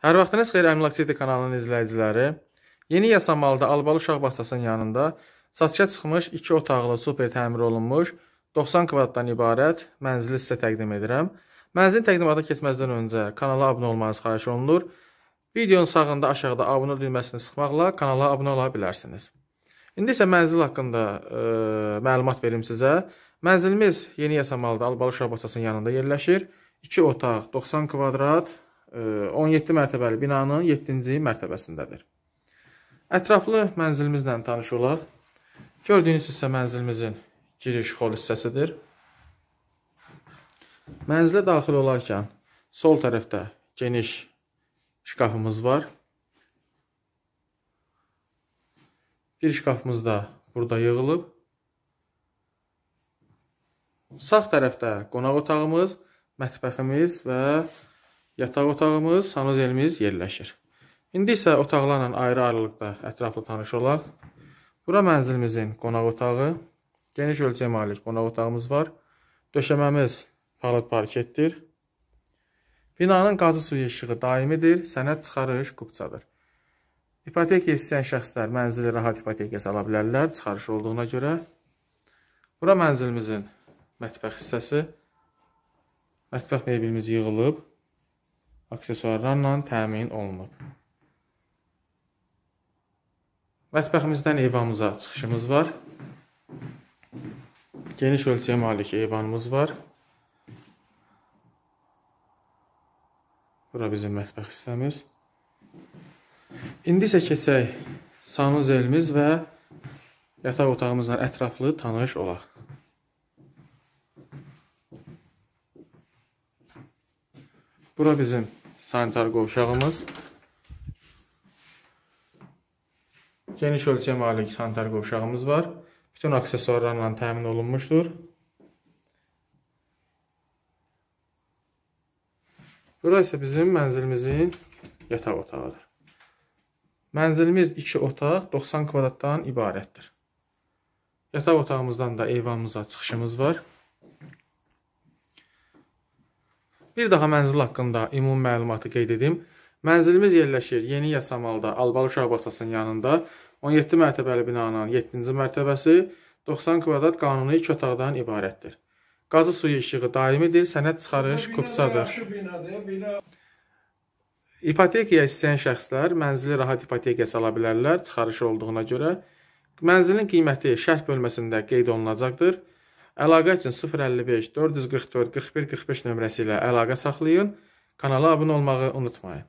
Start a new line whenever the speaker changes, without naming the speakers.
Hər vaxtınız xeyir Əmlak City kanalının izləyiciləri. Yeni Yasamalda Albalı Uşaq Bağçasının yanında satışa çıxmış 2 otaqlı super təmir olunmuş 90 kvadratdan ibarət mənzili sizə təqdim edirəm. Mənzilin təqdimata keçməzdən öncə kanala abunə olmanız xahiş olunur. Videonun sağında aşağıda abunə düyməsini sıxmaqla kanala abunə ola bilərsiniz. İndi isə mənzil haqqında e, məlumat verim sizə. Mənzilimiz Yeni Yasamalda Albalı Uşaq Bağçasının yanında yerləşir. 2 otaq, 90 kvadrat, 17 mərtəbəli binanın 7-ci mərtəbəsindədir. Ətraflı mənzilimizlə tanış olaq. Gördüyünüz hissə mənzilimizin giriş xol hissəsidir. Mənzilə daxil olarkən sol tərəfdə geniş şkafımız var. Bir şkafımız da burada yığılıb. Sağ tərəfdə qonaq otağımız, mətbəximiz və yataq otağımız, sanuzelimiz yerləşir. İndi isə otaqlarla ayrı-ayrılıqda ətraflı tanış olaq. Bura mənzilimizin qonaq otağı, geniş ölçəyə malik qonaq otağımız var. Döşəməmiz palıd parketdir. Binanın qazı suyu işığı daimidir, sənəd çıxarış qubcadır. İpoteka istəyən şəxslər mənzili rahat ipotekası ala bilərlər çıxarış olduğuna görə. Bura mənzilimizin mətbəx hissəsi. Mətbəx meybilimiz yığılıb aksesuarlarla təmin olunub. Mətbəximizdən eyvanımıza çıxışımız var. Geniş ölçüyə malik eyvanımız var. Bura bizim mətbəx hissəmiz. İndi isə keçək sanuzelimiz və yataq otağımızla ətraflı tanış olaq. Bura bizim sanitar qovşağımız. Geniş ölçüyə malik sanitar qovşağımız var. Bütün aksesuarlarla təmin olunmuşdur. Bura isə bizim mənzilimizin yataq otağıdır. Mənzilimiz 2 otaq, 90 kvadratdan ibarətdir. Yataq otağımızdan da eyvanımıza çıxışımız var. Bir daha mənzil haqqında ümum məlumatı qeyd edim. Mənzilimiz yerləşir Yeni Yasamalda, Albalı Uşaq Bağçasının yanında. 17 mərtəbəli binanın 7-ci mərtəbəsi 90 kvadrat qanuni 2 otaqdan ibarətdir. Qazı suyu işığı daimidir, sənəd çıxarış kupçadır. İpotekaya istəyən şəxslər mənzili rahat ipotekiyası ala bilərlər çıxarışı olduğuna görə. Mənzilin qiyməti şərh bölməsində qeyd olunacaqdır. Əlaqə üçün 055 444 41 45 nömrəsi ilə əlaqə saxlayın. Kanala abunə olmağı unutmayın.